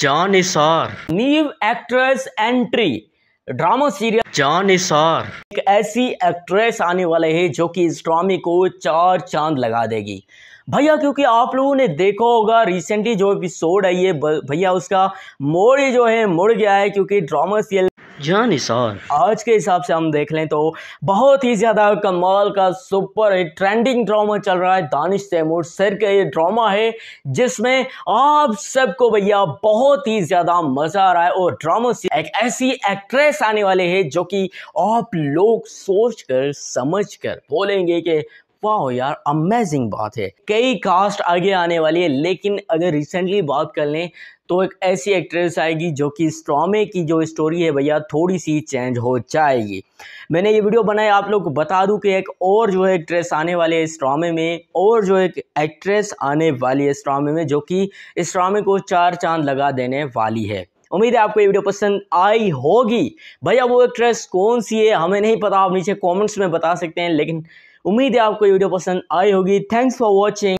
John Nisar new actress entry drama serial Jaan Nisar एक ऐसी actress आने वाले है जो कि इस ड्रामे को चार चांद लगा देगी भैया क्योंकि आप लोगों ने देखा होगा रिसेंटली जो एपिसोड आई है भैया उसका मोड़ जो है मुड़ गया है क्योंकि ड्रामा सीरियल जान निसार आज के हिसाब से हम देख लें तो बहुत ही ज़्यादा कमाल का सुपर ट्रेंडिंग ड्रामा चल रहा है दानिश तैमूर सर का ये ड्रामा है जिसमें आप सबको भैया बहुत ही ज़्यादा मज़ा आ रहा है और ड्रामा से एक ऐसी एक्ट्रेस आने वाले है जो कि आप लोग सोच कर समझ कर बोलेंगे कि वाह यार अमेजिंग बात है कई कास्ट आगे आने वाली है लेकिन अगर रिसेंटली बात कर लें तो एक ऐसी एक्ट्रेस आएगी जो कि स्ट्रॉमे की जो स्टोरी है भैया थोड़ी सी चेंज हो जाएगी मैंने ये वीडियो बनाया आप लोग को बता दूं कि एक और जो है एक्ट्रेस आने वाली है स्ट्रॉमे में और जो एक एक्ट्रेस आने वाली है स्ट्रॉमे में जो कि स्ट्रॉमे को चार चांद लगा देने वाली है उम्मीद है आपको ये वीडियो पसंद आई होगी भैया वो एक्ट्रेस कौन सी है हमें नहीं पता आप नीचे कॉमेंट्स में बता सकते हैं लेकिन उम्मीद है आपको वीडियो पसंद आई होगी थैंक्स फॉर वॉचिंग